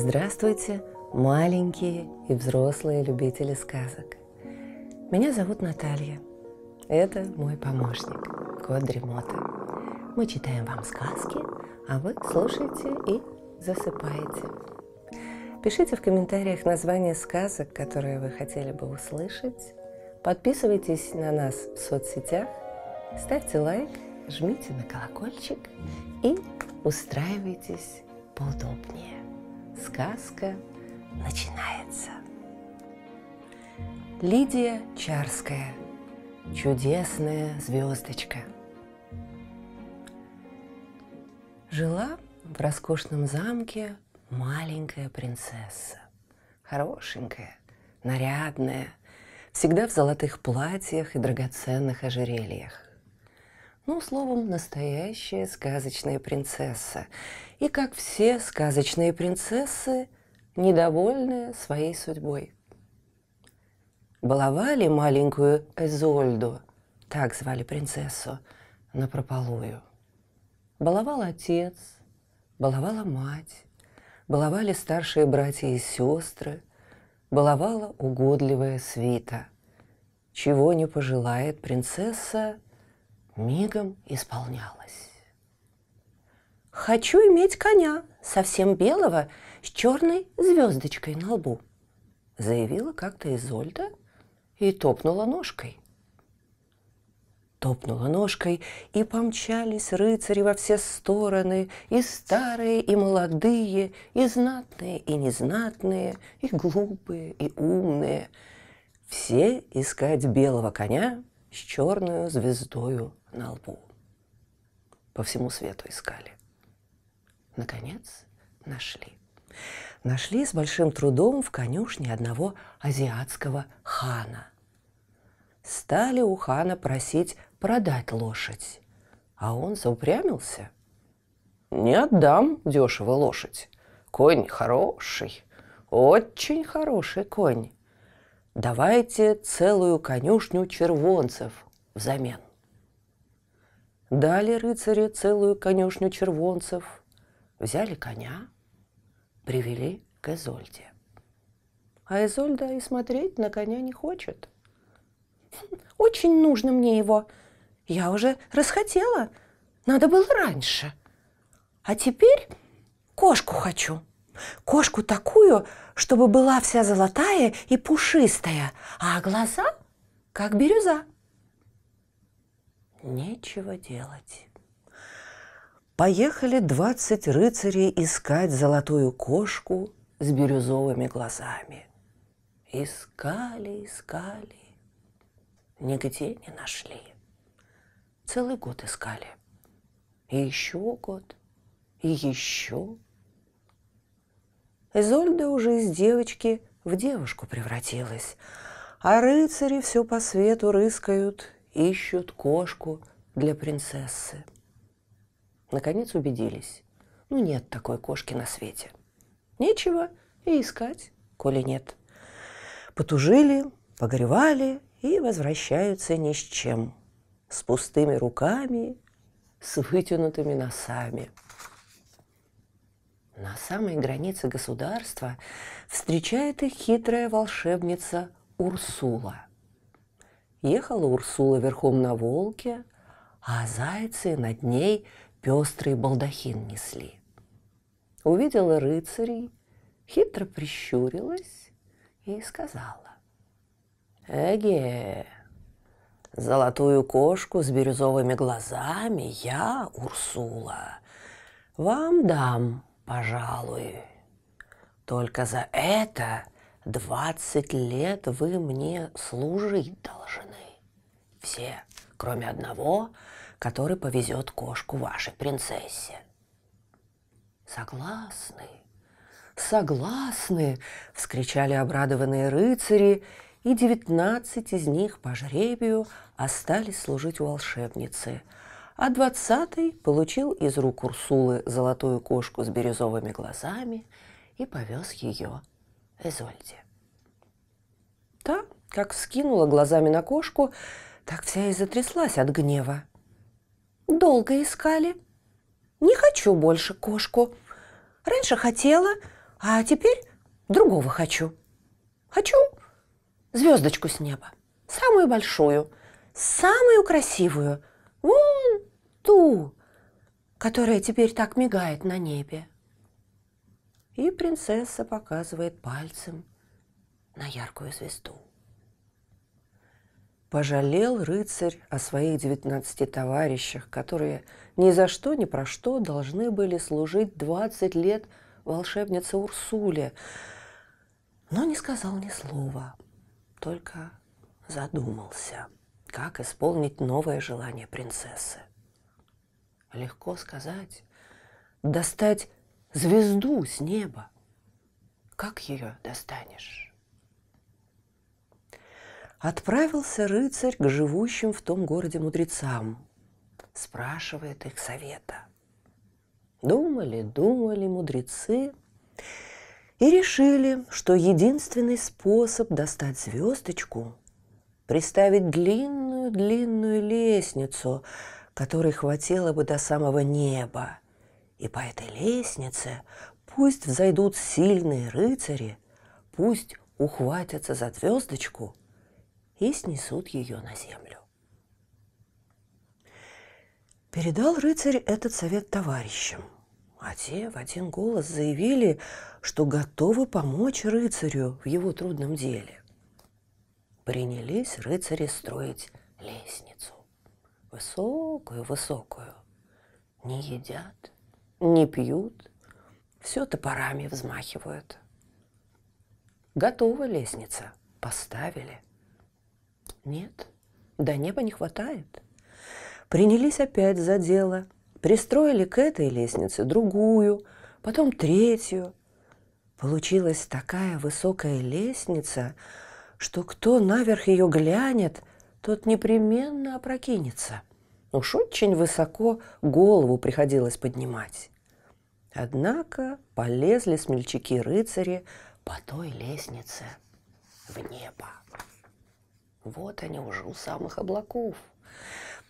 Здравствуйте, маленькие и взрослые любители сказок. Меня зовут Наталья. Это мой помощник, кот Дремота. Мы читаем вам сказки, а вы слушаете и засыпаете. Пишите в комментариях название сказок, которые вы хотели бы услышать. Подписывайтесь на нас в соцсетях, ставьте лайк, жмите на колокольчик и устраивайтесь поудобнее сказка начинается. Лидия Чарская. Чудесная звездочка. Жила в роскошном замке маленькая принцесса. Хорошенькая, нарядная, всегда в золотых платьях и драгоценных ожерельях. Ну, словом, настоящая сказочная принцесса – и, как все сказочные принцессы, недовольная своей судьбой. Баловали маленькую Эзольду, так звали принцессу, на напропалую. Баловал отец, баловала мать, баловали старшие братья и сестры, баловала угодливая свита. Чего не пожелает принцесса, мигом исполнялось. Хочу иметь коня, совсем белого, с черной звездочкой на лбу», — заявила как-то Изольда и топнула ножкой. Топнула ножкой, и помчались рыцари во все стороны, и старые, и молодые, и знатные, и незнатные, и глупые, и умные. Все искать белого коня с черную звездою на лбу. По всему свету искали наконец, нашли. Нашли с большим трудом в конюшне одного азиатского хана. Стали у хана просить продать лошадь, а он заупрямился. «Не отдам дешево лошадь. Конь хороший, очень хороший конь. Давайте целую конюшню червонцев взамен». Дали рыцари целую конюшню червонцев – Взяли коня, привели к Изольде. А Изольда и смотреть на коня не хочет. «Очень нужно мне его. Я уже расхотела. Надо было раньше. А теперь кошку хочу. Кошку такую, чтобы была вся золотая и пушистая, а глаза как бирюза». Нечего делать поехали двадцать рыцарей искать золотую кошку с бирюзовыми глазами. Искали, искали, нигде не нашли. Целый год искали. И еще год, и еще. Изольда уже из девочки в девушку превратилась, а рыцари все по свету рыскают, ищут кошку для принцессы наконец убедились. Ну нет такой кошки на свете. Нечего и искать, коли нет. Потужили, погревали и возвращаются ни с чем. С пустыми руками, с вытянутыми носами. На самой границе государства встречает их хитрая волшебница Урсула. Ехала Урсула верхом на волке, а зайцы над ней пестрый балдахин несли. Увидела рыцарей, хитро прищурилась и сказала. «Эге, золотую кошку с бирюзовыми глазами я, Урсула, вам дам, пожалуй. Только за это двадцать лет вы мне служить должны. Все, кроме одного — который повезет кошку вашей принцессе. Согласны, согласны, вскричали обрадованные рыцари, и девятнадцать из них по жребию остались служить у волшебницы, а двадцатый получил из рук Урсулы золотую кошку с бирюзовыми глазами и повез ее Эзольде. Та, как вскинула глазами на кошку, так вся и затряслась от гнева – Долго искали. Не хочу больше кошку. Раньше хотела, а теперь другого хочу. Хочу звездочку с неба. Самую большую, самую красивую. Вон ту, которая теперь так мигает на небе. И принцесса показывает пальцем на яркую звезду. Пожалел рыцарь о своих девятнадцати товарищах, которые ни за что, ни про что должны были служить двадцать лет волшебнице Урсуле, но не сказал ни слова, только задумался, как исполнить новое желание принцессы. Легко сказать, достать звезду с неба. Как ее достанешь? отправился рыцарь к живущим в том городе мудрецам, спрашивает их совета. Думали, думали мудрецы и решили, что единственный способ достать звездочку – приставить длинную-длинную лестницу, которой хватило бы до самого неба. И по этой лестнице пусть взойдут сильные рыцари, пусть ухватятся за звездочку – и снесут ее на землю. Передал рыцарь этот совет товарищам, а те в один голос заявили, что готовы помочь рыцарю в его трудном деле. Принялись рыцари строить лестницу, высокую-высокую. Не едят, не пьют, все топорами взмахивают. Готова лестница, поставили – нет, до неба не хватает. Принялись опять за дело. Пристроили к этой лестнице другую, потом третью. Получилась такая высокая лестница, что кто наверх ее глянет, тот непременно опрокинется. Уж очень высоко голову приходилось поднимать. Однако полезли смельчаки-рыцари по той лестнице в небо. Вот они уже у самых облаков.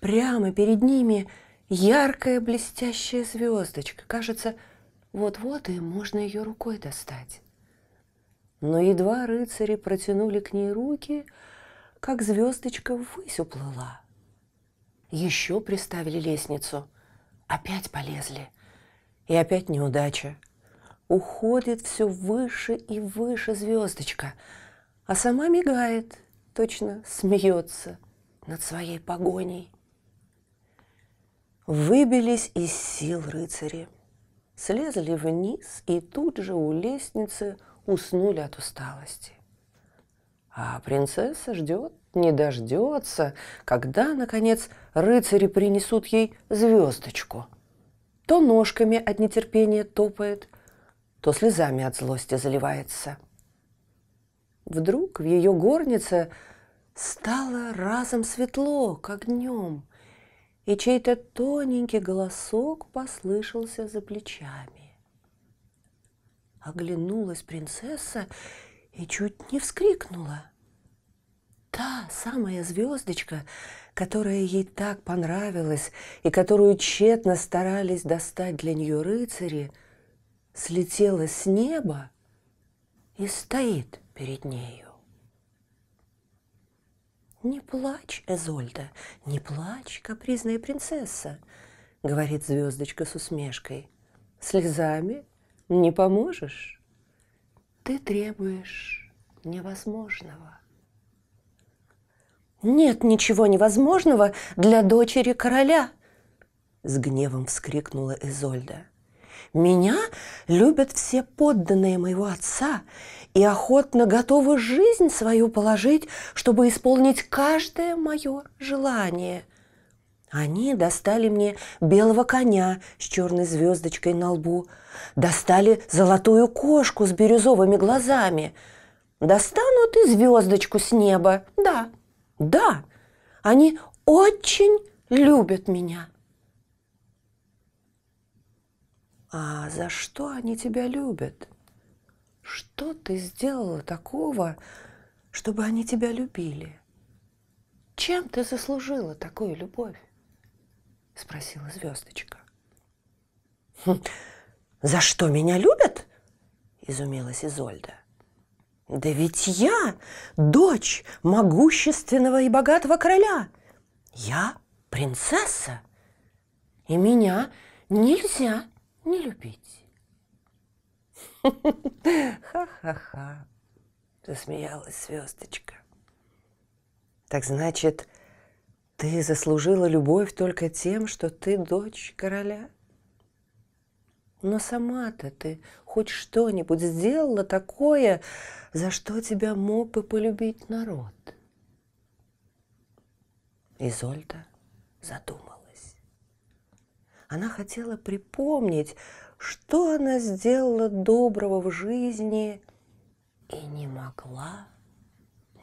Прямо перед ними яркая блестящая звездочка. Кажется, вот-вот и можно ее рукой достать. Но едва рыцари протянули к ней руки, как звездочка ввысь уплыла. Еще приставили лестницу. Опять полезли. И опять неудача. Уходит все выше и выше звездочка, а сама мигает – точно смеется над своей погоней. Выбились из сил рыцари, слезли вниз и тут же у лестницы уснули от усталости. А принцесса ждет, не дождется, когда, наконец, рыцари принесут ей звездочку. То ножками от нетерпения топает, то слезами от злости заливается. Вдруг в ее горнице Стало разом светло, как днем, и чей-то тоненький голосок послышался за плечами. Оглянулась принцесса и чуть не вскрикнула. Та самая звездочка, которая ей так понравилась и которую тщетно старались достать для нее рыцари, слетела с неба и стоит перед нею. «Не плачь, Эзольда, не плачь, капризная принцесса», — говорит звездочка с усмешкой. «Слезами не поможешь. Ты требуешь невозможного». «Нет ничего невозможного для дочери короля!» — с гневом вскрикнула Изольда. «Меня любят все подданные моего отца, и охотно готовы жизнь свою положить, чтобы исполнить каждое мое желание. Они достали мне белого коня с черной звездочкой на лбу, достали золотую кошку с бирюзовыми глазами, достанут и звездочку с неба. Да, да, они очень любят меня. А за что они тебя любят? Что ты сделала такого, чтобы они тебя любили? Чем ты заслужила такую любовь? Спросила звездочка. «Хм, «За что меня любят?» – изумилась Изольда. «Да ведь я дочь могущественного и богатого короля. Я принцесса, и меня нельзя не любить». Ха-ха-ха, засмеялась звездочка. Так значит, ты заслужила любовь только тем, что ты дочь короля? Но сама-то ты хоть что-нибудь сделала такое, за что тебя мог бы полюбить народ. Изольда задумалась. Она хотела припомнить, что она сделала доброго в жизни и не могла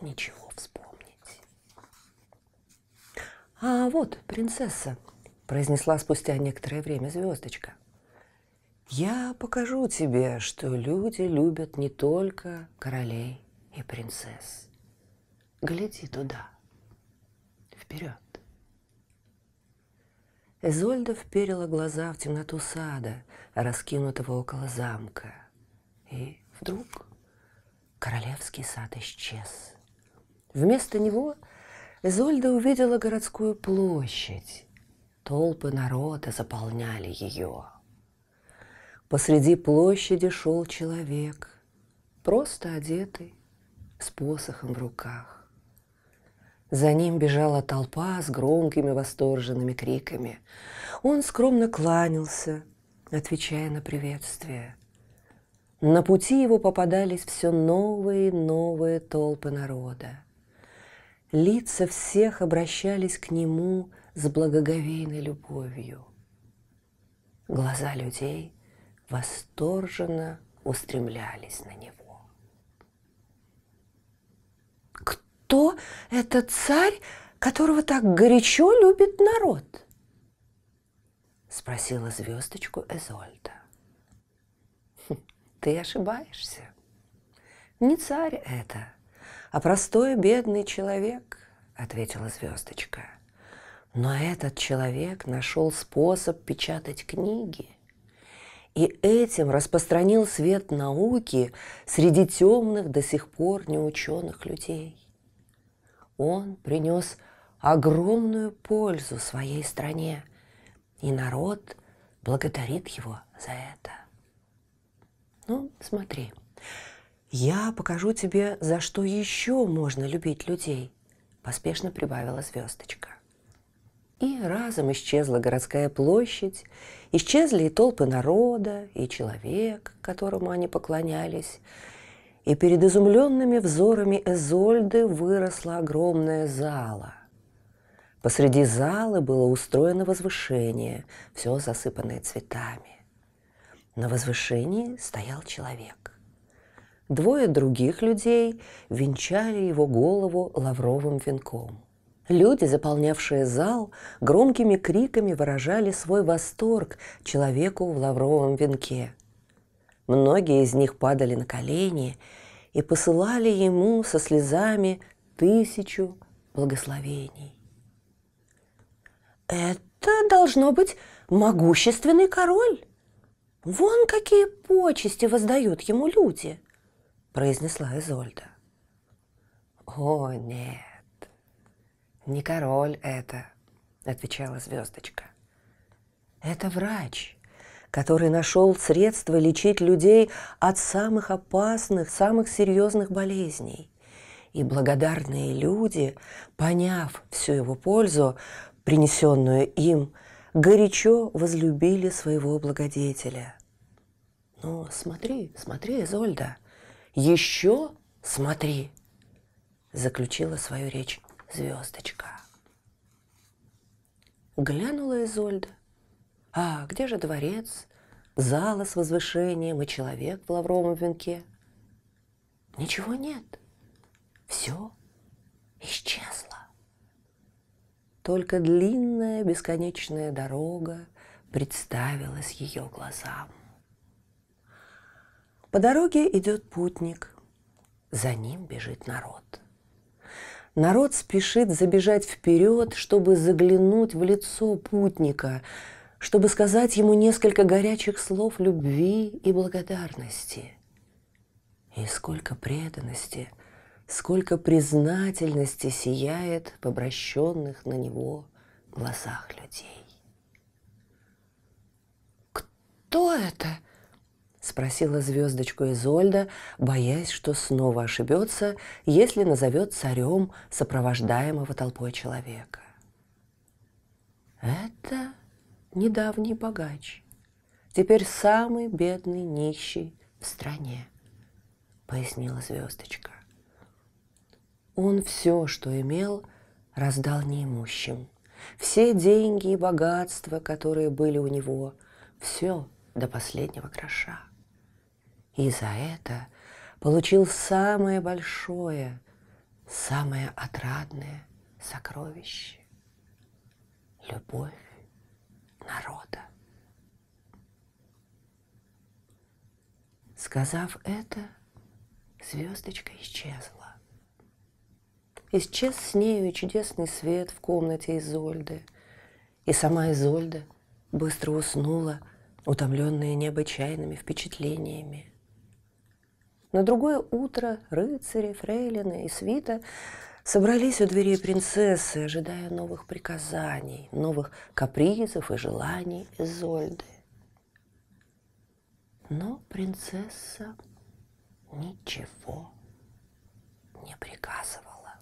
ничего вспомнить. «А вот, принцесса», – произнесла спустя некоторое время звездочка. «Я покажу тебе, что люди любят не только королей и принцесс. Гляди туда, вперед». Эзольда вперила глаза в темноту сада, раскинутого около замка. И вдруг королевский сад исчез. Вместо него Эзольда увидела городскую площадь. Толпы народа заполняли ее. Посреди площади шел человек, просто одетый, с посохом в руках. За ним бежала толпа с громкими восторженными криками. Он скромно кланялся, отвечая на приветствие. На пути его попадались все новые и новые толпы народа. Лица всех обращались к нему с благоговейной любовью. Глаза людей восторженно устремлялись на него. кто этот царь, которого так горячо любит народ? Спросила звездочку Эзольда. Хм, ты ошибаешься. Не царь это, а простой бедный человек, ответила звездочка. Но этот человек нашел способ печатать книги и этим распространил свет науки среди темных до сих пор неученых людей. Он принес огромную пользу своей стране, и народ благодарит его за это. Ну, смотри, я покажу тебе, за что еще можно любить людей, поспешно прибавила звездочка. И разом исчезла городская площадь, исчезли и толпы народа, и человек, которому они поклонялись, и перед изумленными взорами Эзольды выросла огромная зала. Посреди залы было устроено возвышение, все засыпанное цветами. На возвышении стоял человек. Двое других людей венчали его голову лавровым венком. Люди, заполнявшие зал, громкими криками выражали свой восторг человеку в лавровом венке – Многие из них падали на колени и посылали ему со слезами тысячу благословений. «Это должно быть могущественный король! Вон какие почести воздают ему люди!» – произнесла Изольда. «О, нет, не король это!» – отвечала звездочка. «Это врач, который нашел средства лечить людей от самых опасных, самых серьезных болезней. И благодарные люди, поняв всю его пользу, принесенную им, горячо возлюбили своего благодетеля. Ну, смотри, смотри, Изольда, еще смотри, заключила свою речь звездочка. Глянула Изольда а где же дворец, зала с возвышением и человек в лавровом венке? Ничего нет. Все исчезло. Только длинная бесконечная дорога представилась ее глазам. По дороге идет путник, за ним бежит народ. Народ спешит забежать вперед, чтобы заглянуть в лицо путника – чтобы сказать ему несколько горячих слов любви и благодарности. И сколько преданности, сколько признательности сияет в обращенных на него глазах людей. «Кто это?» – спросила звездочку Изольда, боясь, что снова ошибется, если назовет царем сопровождаемого толпой человека. «Это...» недавний богач, теперь самый бедный нищий в стране, пояснила звездочка. Он все, что имел, раздал неимущим. Все деньги и богатства, которые были у него, все до последнего гроша. И за это получил самое большое, самое отрадное сокровище – любовь народа. Сказав это, звездочка исчезла. Исчез с нею и чудесный свет в комнате Изольды, и сама Изольда быстро уснула, утомленная необычайными впечатлениями. На другое утро рыцари, фрейлины и свита собрались у дверей принцессы, ожидая новых приказаний, новых капризов и желаний Изольды. Но принцесса ничего не приказывала.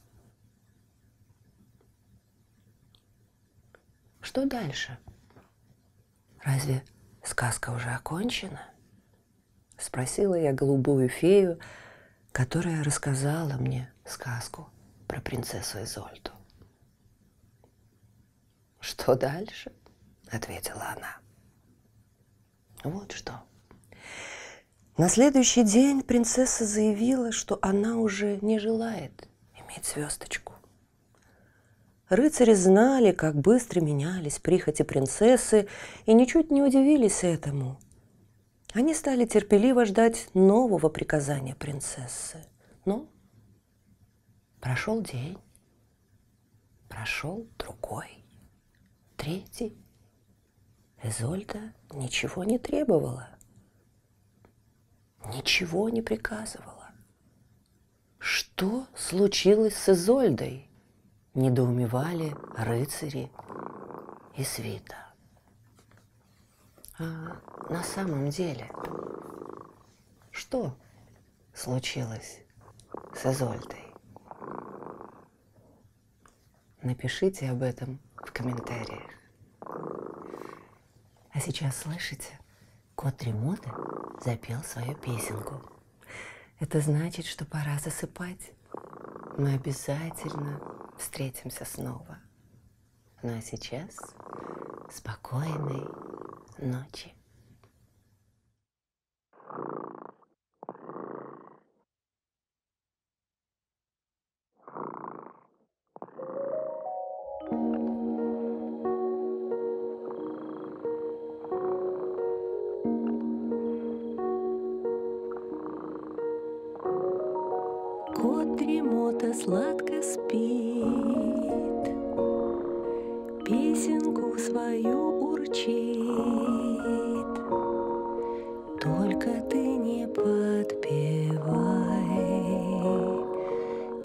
Что дальше? Разве сказка уже окончена? Спросила я голубую фею, которая рассказала мне сказку про принцессу Изольду. «Что дальше?» — ответила она. Вот что. На следующий день принцесса заявила, что она уже не желает иметь звездочку. Рыцари знали, как быстро менялись прихоти принцессы и ничуть не удивились этому. Они стали терпеливо ждать нового приказания принцессы, но Прошел день, прошел другой, третий. Изольда ничего не требовала, ничего не приказывала. Что случилось с Изольдой? Недоумевали рыцари и свита. А на самом деле, что случилось с Изольдой? Напишите об этом в комментариях. А сейчас слышите, кот Ремоты запел свою песенку. Это значит, что пора засыпать. Мы обязательно встретимся снова. Ну а сейчас спокойной ночи. ты не подпевай,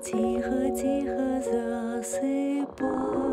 тихо-тихо засыпай.